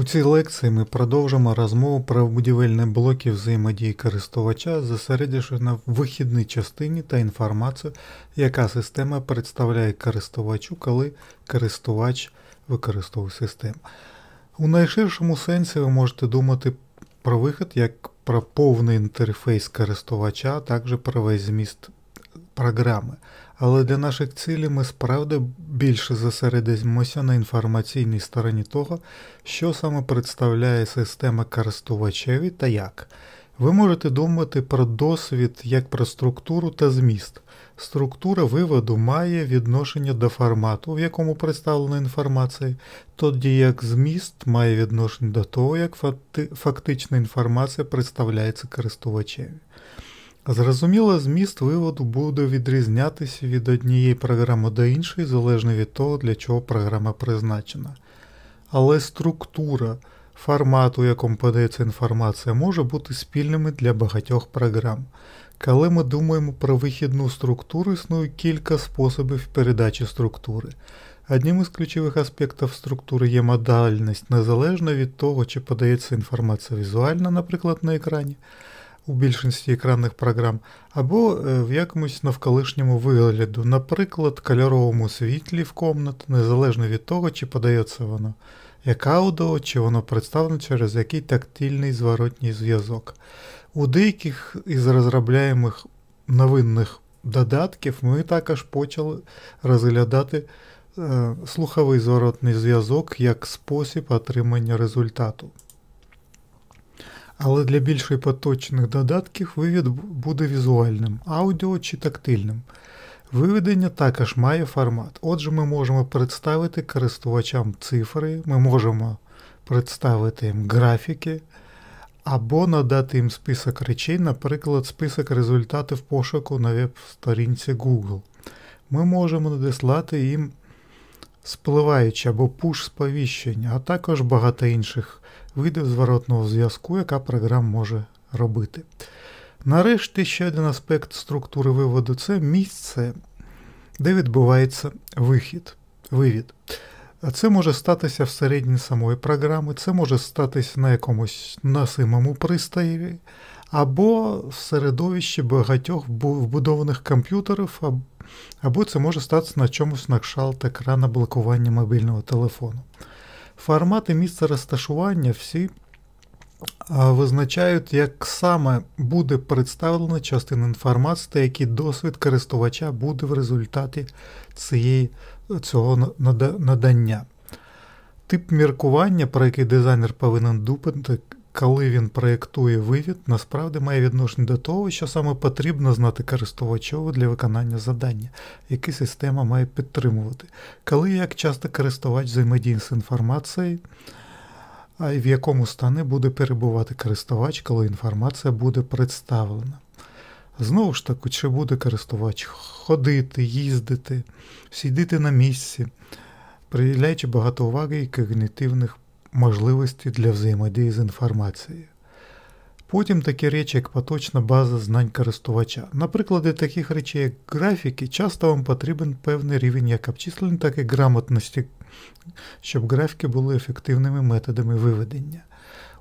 У цій лекції ми продовжимо розмову про будівельні блоки взаємодії користувача, зосередивши на вихідній частині та інформацію, яка система представляє користувачу, коли користувач використовує систему. У найширшому сенсі ви можете думати про вихід як про повний інтерфейс користувача, а також про весь зміст програми. Але для наших цілей ми справді більше зосередимося на інформаційній стороні того, що саме представляє система користувачеві та як. Ви можете думати про досвід як про структуру та зміст. Структура виводу має відношення до формату, в якому представлена інформація, тоді як зміст має відношення до того, як фактична інформація представляється користувачеві. Зрозуміло, зміст виводу буде відрізнятися від однієї програми до іншої, залежно від того, для чого програма призначена. Але структура формат, у якому подається інформація, може бути спільними для багатьох програм. Коли ми думаємо про вихідну структуру, існує кілька способів передачі структури. Одним із ключових аспектів структури є модальність, незалежно від того, чи подається інформація візуально, наприклад, на екрані у більшості екранних програм, або е, в якомусь навколишньому вигляду, наприклад, кольоровому світлі в комнат, незалежно від того, чи подається воно, як аудіо, чи воно представлено через який тактильний зворотній зв'язок. У деяких із розробляємих новинних додатків ми також почали розглядати. Е, слуховий зворотний зв'язок як спосіб отримання результату. Але для більшої поточних додатків вивід буде візуальним, аудіо чи тактильним. Виведення також має формат. Отже, ми можемо представити користувачам цифри, ми можемо представити їм графіки, або надати їм список речей, наприклад, список результатів пошуку на веб-сторінці Google. Ми можемо надіслати їм спливаючі або пуш-сповіщення, а також багато інших видів зворотного зв'язку, яка програма може робити. Нарешті ще один аспект структури виводу це місце, де відбувається вихід, вивід. Це може статися всередині самої програми, це може статися на якомусь насимому пристаєві, або в середовищі багатьох вбудованих комп'ютерів, або це може статися на чомусь на кшалт екрана блокування мобільного телефону. Формати місце розташування всі визначають, як саме буде представлена частина інформації, та який досвід користувача буде в результаті цієї, цього надання. Тип міркування, про який дизайнер повинен дупити коли він проєктує вивід, насправді має відношення до того, що саме потрібно знати користувачу для виконання задання, які система має підтримувати. Коли і як часто користувач взаємодіє з інформацією, а в якому стані буде перебувати користувач, коли інформація буде представлена. Знову ж таки, чи буде користувач ходити, їздити, сидіти на місці, приділяючи багато уваги і когнітивних можливості для взаємодії з інформацією. Потім такі речі, як поточна база знань користувача. Наприклад, прикладі таких речей, як графіки, часто вам потрібен певний рівень як обчислень, так і грамотності, щоб графіки були ефективними методами виведення.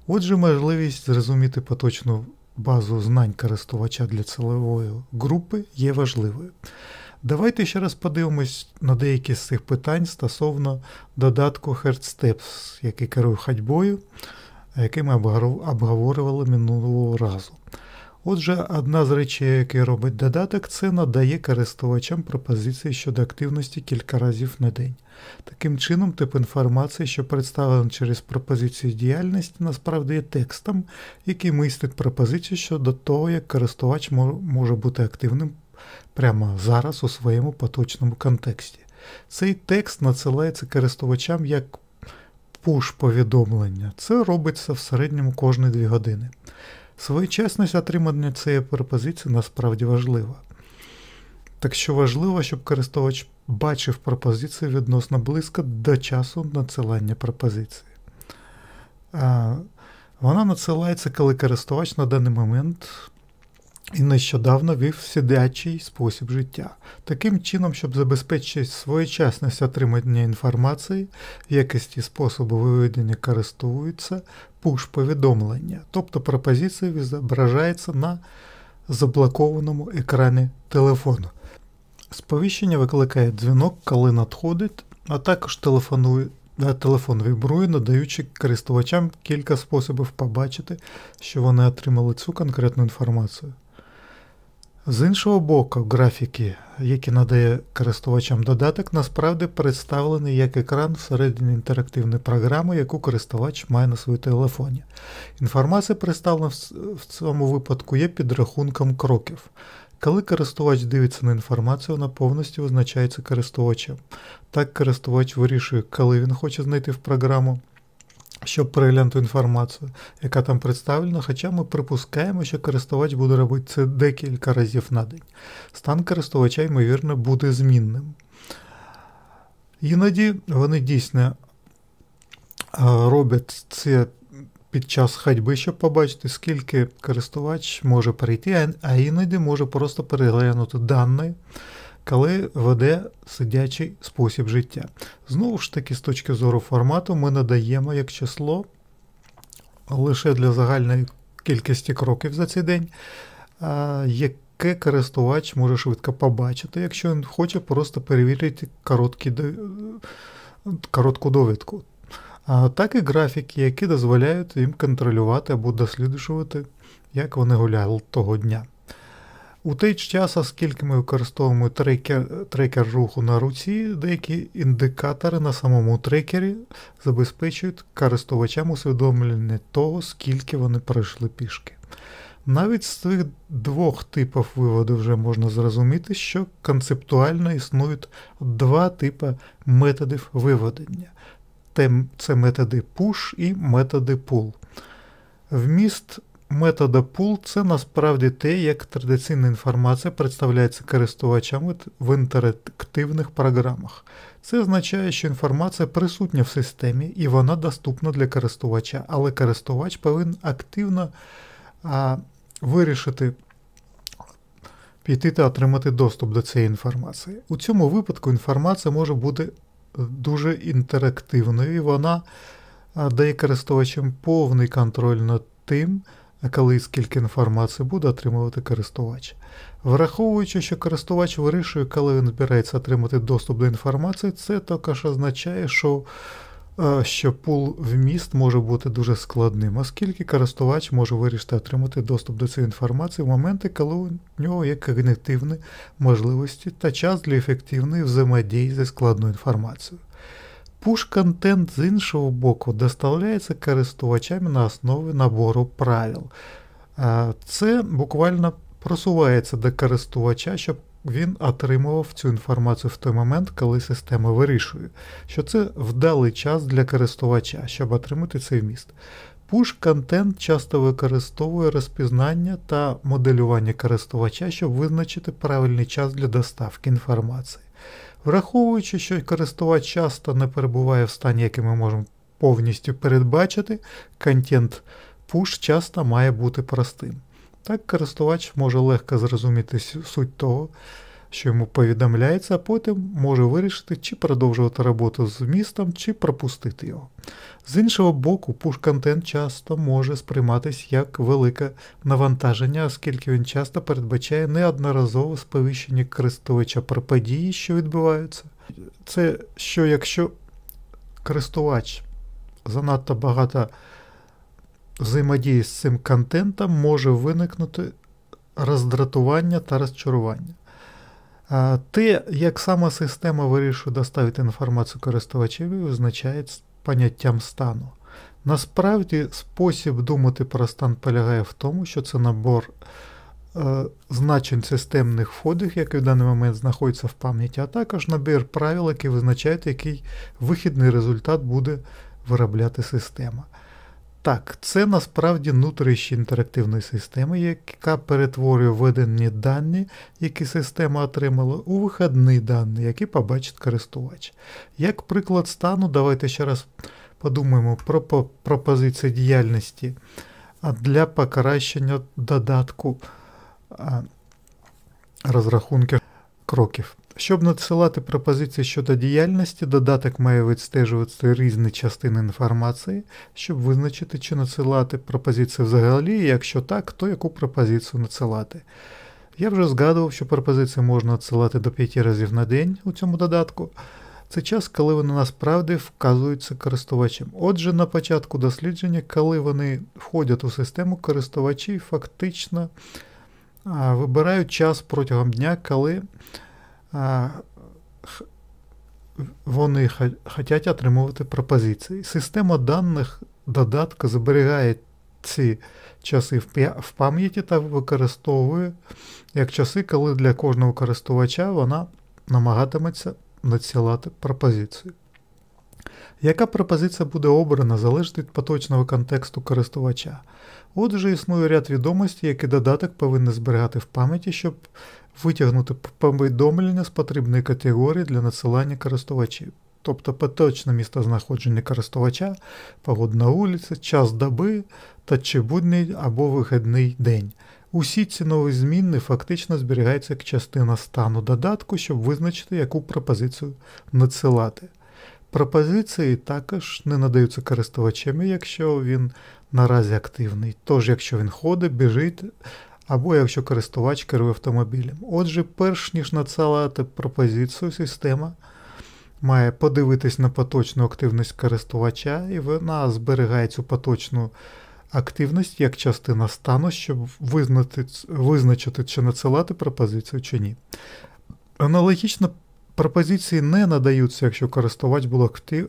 Отже, можливість зрозуміти поточну базу знань користувача для цілової групи є важливою. Давайте ще раз подивимось на деякі з цих питань стосовно додатку Heartsteps, який керує ходьбою, який ми обговорювали минулого разу. Отже, одна з речей, які робить додаток, це надає користувачам пропозиції щодо активності кілька разів на день. Таким чином, тип інформації, що представлена через пропозицію діяльності, насправді є текстом, який містить пропозицію щодо того, як користувач може бути активним прямо зараз у своєму поточному контексті. Цей текст надсилається користувачам як пуш-повідомлення. Це робиться в середньому кожні дві години. Своєчасність отримання цієї пропозиції насправді важлива. Так що важливо, щоб користувач бачив пропозиції відносно близько до часу надсилання пропозиції. Вона надсилається, коли користувач на даний момент і нещодавно вів сидячий спосіб життя, таким чином, щоб забезпечити своєчасність отримання інформації, в якості способу виведення користуються пуш-повідомлення, тобто пропозиція відображається на заблокованому екрані телефону. Сповіщення викликає дзвінок, коли надходить, а також телефонує. Е, телефон вібрує, надаючи користувачам кілька способів побачити, що вони отримали цю конкретну інформацію. З іншого боку, графіки, які надає користувачам додаток, насправді представлений як екран всередині інтерактивної програми, яку користувач має на своєму телефоні. Інформація представлена в цьому випадку є підрахунком кроків. Коли користувач дивиться на інформацію, вона повністю визначається користувачем. Так користувач вирішує, коли він хоче знайти в програму, щоб переглянути інформацію, яка там представлена, хоча ми припускаємо, що користувач буде робити це декілька разів на день. Стан користувача, ймовірно, буде змінним. Іноді вони дійсно е, роблять це під час ходьби, щоб побачити, скільки користувач може перейти, а іноді може просто переглянути даний коли веде сидячий спосіб життя. Знову ж таки, з точки зору формату, ми надаємо як число лише для загальної кількості кроків за цей день, яке користувач може швидко побачити, якщо він хоче просто перевірити короткі, коротку довідку. Так і графіки, які дозволяють їм контролювати або досліджувати, як вони гуляли того дня. У той час, оскільки ми використовуємо трекер, трекер руху на руці, деякі індикатори на самому трекері забезпечують користувачам усвідомлення того, скільки вони пройшли пішки. Навіть з цих двох типів виводу вже можна зрозуміти, що концептуально існують два типи методів виведення. Це методи push і методи pull. Вміст метода пул це насправді те, як традиційна інформація представляється користувачам в інтерактивних програмах. Це означає, що інформація присутня в системі і вона доступна для користувача, але користувач повинен активно а, вирішити. Піти та отримати доступ до цієї інформації. У цьому випадку інформація може бути е, дуже інтерактивною, і вона дає користувачам повний контроль над тим, коли і скільки інформації буде отримувати користувач. Враховуючи, що користувач вирішує, коли він збирається отримати доступ до інформації, це також означає, що е, що пул вміст може бути дуже складним, оскільки користувач може вирішити отримати доступ до цієї інформації в моменти, коли у нього є когнітивні можливості та час для ефективної взаємодії зі складною інформацією. Пуш-контент з іншого боку доставляється користувачам на основі набору правил. Е, це буквально просувається до користувача, щоб він отримував цю інформацію в той момент, коли система вирішує, що це вдалий час для користувача, щоб отримати цей вміст. Пуш контент часто використовує розпізнання та моделювання користувача, щоб визначити правильний час для доставки інформації. Враховуючи, що користувач часто не перебуває в стані, який ми можемо повністю передбачити, контент push часто має бути простим. Так користувач може легко зрозуміти суть того що йому повідомляється, а потім може вирішити, чи продовжувати роботу з містом, чи пропустити його. З іншого боку, пуш-контент часто може сприйматись як велике навантаження, оскільки він часто передбачає неодноразове сповіщення користувача про події, що відбуваються. Це що якщо користувач занадто багато взаємодії з цим контентом, може виникнути роздратування та розчарування. Те, як сама система вирішує доставити інформацію користувачеві, визначає поняттям стану. Насправді, спосіб думати про стан полягає в тому, що це набор е, значень системних входів, які в даний момент знаходяться в пам'яті, а також набір правил, які визначають, який вихідний результат буде виробляти система. Так, це насправді нутрищі інтерактивної системи, яка перетворює введені дані, які система отримала, у вихідні дані, які побачить користувач. Як приклад стану, давайте ще раз подумаємо про пропозиції діяльності для покращення додатку розрахунків кроків. Щоб надсилати пропозиції щодо діяльності, додаток має відстежувати різні частини інформації, щоб визначити, чи надсилати пропозиції взагалі, і якщо так, то яку пропозицію надсилати. Я вже згадував, що пропозиції можна надсилати до 5 разів на день у цьому додатку. Це час, коли вони насправді вказуються користувачем. Отже, на початку дослідження, коли вони входять у систему, користувачі фактично вибирають час протягом дня, коли вони хочуть отримувати пропозиції. Система даних додатка зберігає ці часи в пам'яті та використовує як часи, коли для кожного користувача вона намагатиметься надсилати пропозицію. Яка пропозиція буде обрана, залежить від поточного контексту користувача. Отже, існує ряд відомостей, які додаток повинен зберігати в пам'яті, щоб витягнути повідомлення з потрібної категорії для надсилання користувачів. Тобто поточне місцезнаходження користувача, на вулиця, час доби та чи будний або вигідний день. Усі цінові зміни фактично зберігаються як частина стану додатку, щоб визначити, яку пропозицію надсилати. Пропозиції також не надаються користувачами, якщо він наразі активний, тож якщо він ходить, біжить або якщо користувач керує автомобілем. Отже, перш ніж надсилати пропозицію, система має подивитись на поточну активність користувача, і вона зберігає цю поточну активність як частина стану, щоб визнати, визначити, чи надсилати пропозицію чи ні. Аналогічно Пропозиції не надаються, якщо користувач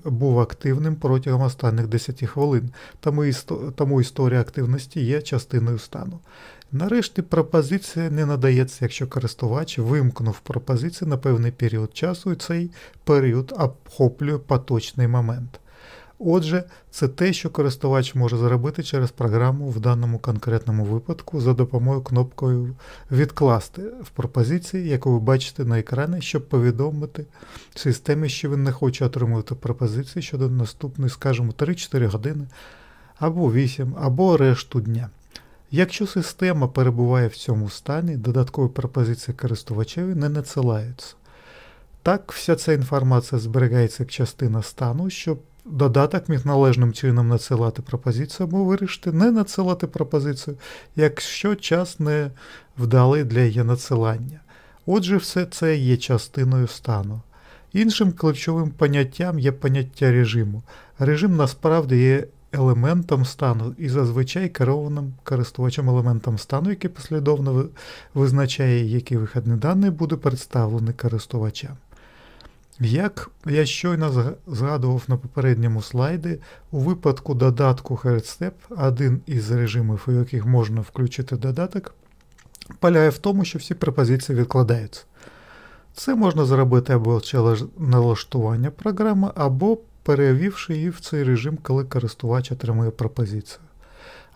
був активним протягом останніх 10 хвилин, тому істо, тому історія активності є частиною стану. Нарешті пропозиція не надається, якщо користувач вимкнув пропозицію на певний період часу, і цей період обхоплює поточний момент. Отже, це те, що користувач може зробити через програму в даному конкретному випадку за допомогою кнопкою Відкласти в пропозиції, яку ви бачите на екрані, щоб повідомити системі, що він не хоче отримувати пропозиції щодо наступної, скажімо, 3-4 години або 8, або решту дня. Якщо система перебуває в цьому стані, додаткові пропозиції користувачеві не надсилаються. Так, вся ця інформація зберігається як частина стану, щоб Додаток міг належним чином надсилати пропозицію або вирішити не надсилати пропозицію, якщо час не вдалий для її надсилання. Отже, все це є частиною стану. Іншим ключовим поняттям є поняття режиму. Режим насправді є елементом стану і зазвичай керованим користувачем елементом стану, який послідовно визначає, який вихідний даний буде представлений користувачам. Як я щойно згадував на попередньому слайді, у випадку додатку HeadStep, один із режимів, у яких можна включити додаток, полягає в тому, що всі пропозиції відкладаються. Це можна зробити або через налаштування програми, або перевівши її в цей режим, коли користувач отримує пропозицію.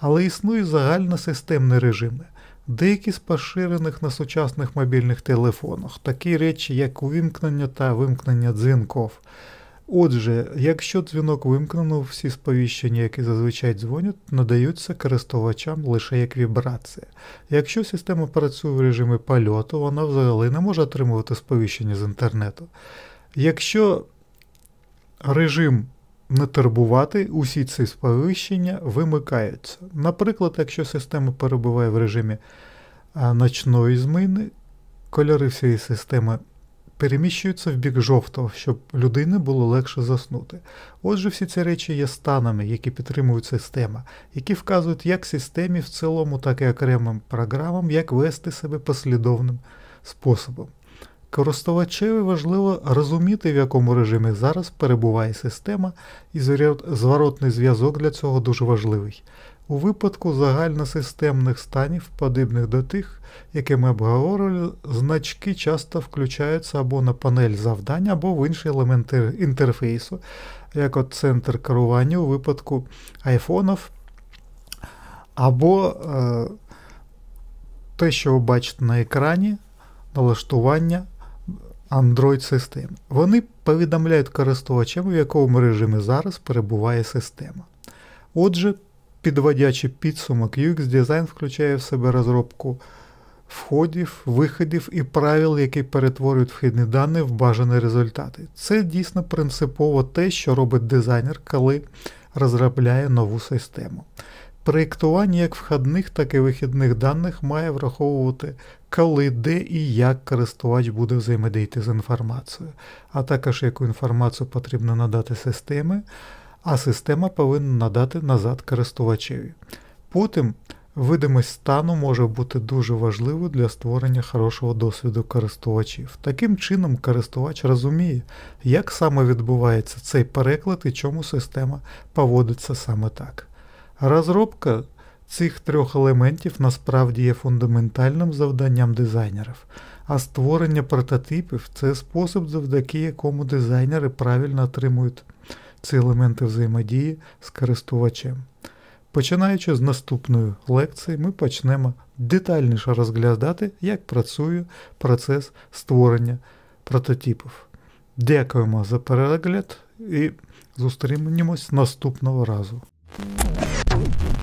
Але існують загальносистемні режими. Деякі з поширених на сучасних мобільних телефонах, такі речі, як увімкнення та вимкнення дзвінков. Отже, якщо дзвінок вимкнено, всі сповіщення, які зазвичай дзвонять, надаються користувачам лише як вібрація. Якщо система працює в режимі польоту, вона взагалі не може отримувати сповіщення з інтернету. Якщо режим не турбувати, усі ці сповіщення вимикаються. Наприклад, якщо система перебуває в режимі ночної зміни, кольори всієї системи переміщуються в бік жовтого, щоб людині було легше заснути. Отже, всі ці речі є станами, які підтримують система, які вказують як системі в цілому, так і окремим програмам, як вести себе послідовним способом. Користувачеві важливо розуміти, в якому режимі зараз перебуває система, і зворотний зв'язок для цього дуже важливий. У випадку загальносистемних станів, подібних до тих, які ми обговорювали, значки часто включаються або на панель завдань, або в інші елементи інтерфейсу, як от центр керування у випадку айфонів, або е, те, що ви бачите на екрані, налаштування. Android систем. Вони повідомляють користувачам, в якому режимі зараз перебуває система. Отже, підводячи підсумок, UX дизайн включає в себе розробку входів, виходів і правил, які перетворюють вхідні дані в бажані результати. Це дійсно принципово те, що робить дизайнер, коли розробляє нову систему. Проєктування як входних, так і вихідних даних має враховувати, коли, де і як користувач буде взаємодіяти з інформацією, а також яку інформацію потрібно надати системі, а система повинна надати назад користувачеві. Потім видимість стану може бути дуже важливою для створення хорошого досвіду користувачів. Таким чином, користувач розуміє, як саме відбувається цей переклад і чому система поводиться саме так. Розробка цих трьох елементів насправді є фундаментальним завданням дизайнерів, а створення прототипів це спосіб, завдяки якому дизайнери правильно отримують ці елементи взаємодії з користувачем. Починаючи з наступної лекції, ми почнемо детальніше розглядати, як працює процес створення прототипів. Дякуємо за перегляд і зустрінемось наступного разу. Thank you.